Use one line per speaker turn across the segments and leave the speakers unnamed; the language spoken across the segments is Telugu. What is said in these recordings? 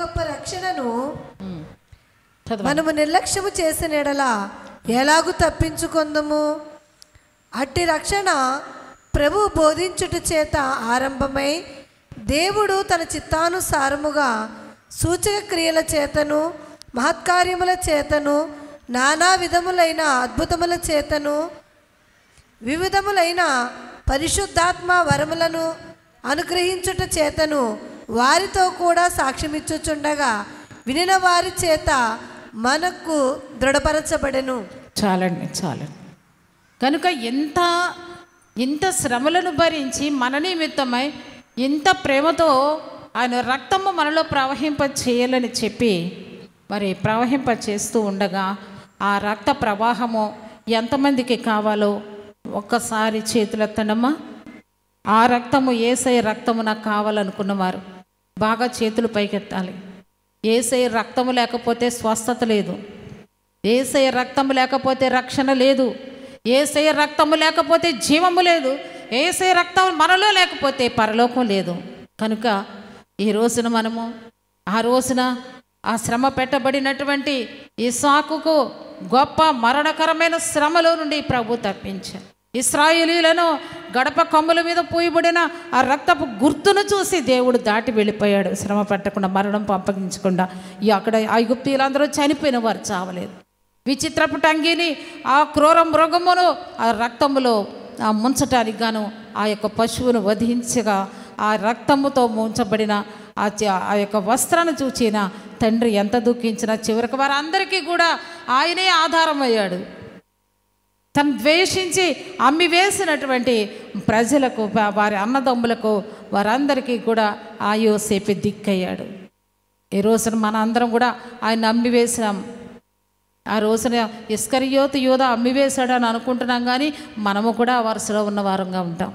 గొప్ప రక్షణను మనము నిర్లక్ష్యము చేసిన ఎడలా ఎలాగూ తప్పించుకుందము అట్టి రక్షణ ప్రభు బోధించుట చేత ఆరంభమై దేవుడు తన చిత్తానుసారముగా సూచక క్రియల చేతను మహత్కార్యముల చేతను నానా విధములైన అద్భుతముల చేతను వివిధములైన పరిశుద్ధాత్మ వరములను అనుగ్రహించుట చేతను వారితో కూడా సాక్ష్యం ఇచ్చుచుండగా వినిన వారి చేత మనకు దృఢపరచబడెను
చాలండి చాలండి
కనుక ఎంత ఇంత శ్రమలను
భరించి మన నిమిత్తమై ఇంత ప్రేమతో ఆయన రక్తము మనలో ప్రవహింప చేయాలని చెప్పి మరి ప్రవహింప చేస్తూ ఉండగా ఆ రక్త ప్రవాహము ఎంతమందికి కావాలో ఒక్కసారి చేతులెత్తనమ్మా ఆ రక్తము ఏసై రక్తము నాకు కావాలనుకున్నవారు బాగా చేతులు పైకెత్తాలి ఏసై రక్తము లేకపోతే స్వస్థత లేదు ఏసై రక్తము లేకపోతే రక్షణ లేదు ఏసై రక్తము లేకపోతే జీవము లేదు ఏసై రక్తం మనలో లేకపోతే పరలోకం లేదు కనుక ఈ రోజున మనము ఆ రోజున ఆ శ్రమ పెట్టబడినటువంటి ఈ సాకుకు గొప్ప మరణకరమైన శ్రమలో నుండి ప్రభు తప్పించారు ఇస్రాయేలీలను గడప కొమ్మల మీద పోయిబడిన ఆ రక్తపు గుర్తును చూసి దేవుడు దాటి వెళ్ళిపోయాడు శ్రమ పెట్టకుండా మరణం పంపగించకుండా ఈ అక్కడ ఐగుప్తీలందరూ చనిపోయిన వారు చావలేదు విచిత్రపు టంగిని ఆ క్రూర మృగమును ఆ రక్తములో ముంచటానికి గాను ఆ యొక్క పశువును వధించగా ఆ రక్తముతో ముంచబడిన ఆ యొక్క వస్త్రాన్ని చూచిన తండ్రి ఎంత దుఃఖించినా చివరికి వారందరికీ కూడా ఆయనే ఆధారమయ్యాడు తను ద్వేషించి అమ్మి వేసినటువంటి ప్రజలకు వారి అన్నదమ్ములకు వారందరికీ కూడా ఆ దిక్కయ్యాడు ఈ రోజున మన అందరం కూడా ఆయన అమ్మి వేసినాం ఆ రోజున ఇస్కరియోతు యోధ అని అనుకుంటున్నాం కానీ మనము కూడా వరుసలో ఉన్న వారంగా ఉంటాం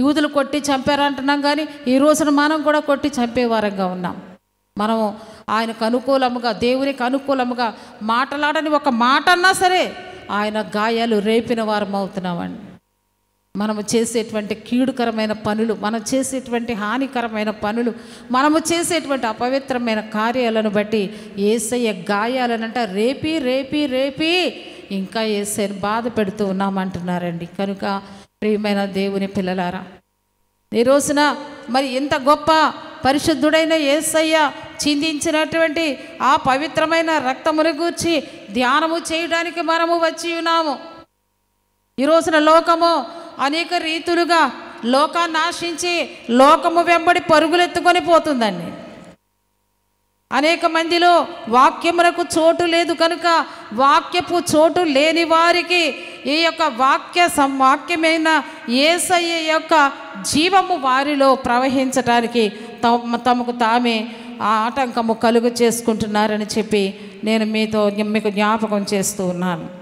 యూదులు కొట్టి చంపారంటున్నాం కానీ ఈ రోజున మనం కూడా కొట్టి చంపేవారంగా ఉన్నాం మనము ఆయనకు అనుకూలముగా దేవునికి అనుకూలముగా మాటలాడని ఒక మాట అన్నా సరే ఆయన గాయాలు రేపిన వారం అవుతున్నామండి మనము చేసేటువంటి కీడుకరమైన పనులు మనం చేసేటువంటి హానికరమైన పనులు మనము చేసేటువంటి అపవిత్రమైన కార్యాలను బట్టి ఏసయ్య గాయాలనంట రేపి రేపి రేపి ఇంకా ఏసైని బాధ పెడుతూ ఉన్నామంటున్నారండి కనుక ప్రియమైన దేవుని పిల్లలారా ఈ రోజున మరి ఎంత గొప్ప పరిశుద్ధుడైన ఏసయ్య చిందించినటువంటి ఆ పవిత్రమైన రక్తమును గూర్చి ధ్యానము చేయడానికి మనము వచ్చి ఉన్నాము ఈ రోజున లోకము అనేక రీతులుగా లోకాన్ని ఆశించి లోకము వెంబడి పరుగులెత్తుకొని పోతుందండి అనేక మందిలో వాక్యములకు చోటు లేదు కనుక వాక్యపు చోటు లేని వారికి ఈ యొక్క వాక్య వాక్యమైన ఏసయ్య యొక్క జీవము వారిలో ప్రవహించటానికి తమ తమకు తామే ఆ ఆటంకము కలుగు చేసుకుంటున్నారని చెప్పి నేను మీతో మీకు జ్ఞాపకం చేస్తూ ఉన్నాను